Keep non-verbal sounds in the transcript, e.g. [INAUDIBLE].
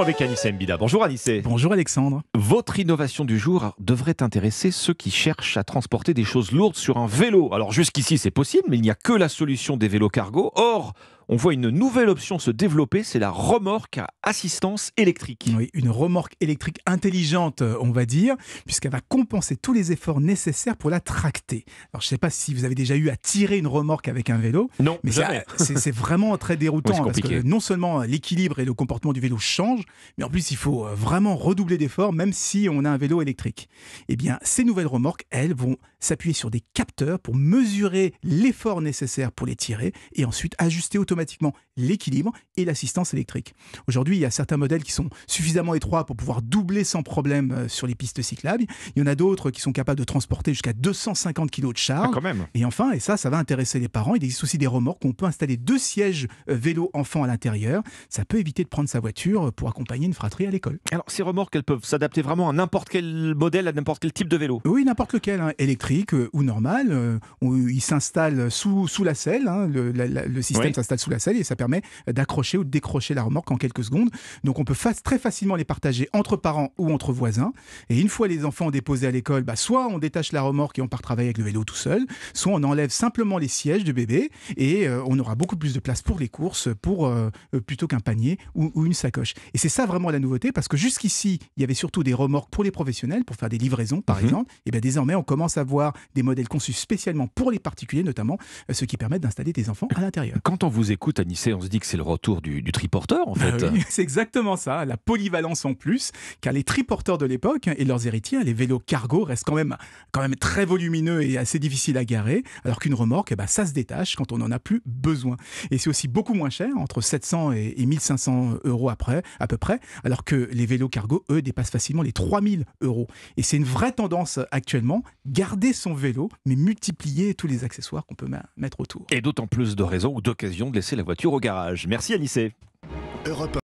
avec Anissa Mbida. Bonjour Anissa. Bonjour Alexandre. Votre innovation du jour devrait intéresser ceux qui cherchent à transporter des choses lourdes sur un vélo. Alors jusqu'ici c'est possible, mais il n'y a que la solution des vélos cargo. Or, on voit une nouvelle option se développer, c'est la remorque à assistance électrique. Oui, une remorque électrique intelligente, euh, on va dire, puisqu'elle va compenser tous les efforts nécessaires pour la tracter. Alors, je ne sais pas si vous avez déjà eu à tirer une remorque avec un vélo. Non, mais [LAUGHS] c'est vraiment très déroutant parce que non seulement euh, l'équilibre et le comportement du vélo changent, mais en plus, il faut euh, vraiment redoubler d'efforts, même si on a un vélo électrique. Eh bien, ces nouvelles remorques, elles, vont s'appuyer sur des capteurs pour mesurer l'effort nécessaire pour les tirer et ensuite ajuster automatiquement automatiquement l'équilibre et l'assistance électrique. Aujourd'hui, il y a certains modèles qui sont suffisamment étroits pour pouvoir doubler sans problème euh, sur les pistes cyclables. Il y en a d'autres qui sont capables de transporter jusqu'à 250 kg de charge. Ah, et enfin, et ça, ça va intéresser les parents, il existe aussi des remorques qu'on peut installer deux sièges euh, vélo enfant à l'intérieur. Ça peut éviter de prendre sa voiture euh, pour accompagner une fratrie à l'école. Alors, ces remorques, elles peuvent s'adapter vraiment à n'importe quel modèle, à n'importe quel type de vélo Oui, n'importe lequel, hein, électrique ou normal. Ils s'installent il s'installe sous, sous la selle, hein, le, le, système oui. s'installe la selle et ça permet d'accrocher ou de décrocher la remorque en quelques secondes. Donc on peut très facilement les partager entre parents ou entre voisins. Et une fois les enfants déposés à l'école, bah soit on détache la remorque et on part travailler avec le vélo tout seul, soit on enlève simplement les sièges de bébé et euh, on aura beaucoup plus de place pour les courses, pour euh, euh, plutôt qu'un panier ou, une sacoche. Et c'est ça vraiment la nouveauté parce que jusqu'ici il y avait surtout des remorques pour les professionnels pour faire des livraisons par mhm. exemple. Et bien désormais on commence à voir des modèles conçus spécialement pour les particuliers notamment, ceux qui permettent d'installer des enfants à l'intérieur. Quand on vous à Nice, on se dit que c'est le retour du, triporteur, en ah fait. oui, [LAUGHS] c'est exactement ça, la polyvalence en plus, car les triporteurs de l'époque et leurs héritiers, les vélos cargo restent quand même, quand même très volumineux et assez difficiles à garer, alors qu'une remorque, eh ben, ça se détache quand on n'en a plus besoin. Et c'est aussi beaucoup moins cher, entre 700 et, 1500 euros après, à peu près, alors que les vélos cargo, eux, dépassent facilement les 3000 euros. Et c'est une vraie tendance actuellement, garder son vélo, mais multiplier tous les accessoires qu'on peut mettre autour. Et d'autant plus de raisons ou d'occasions de les la voiture au garage. Merci Alice.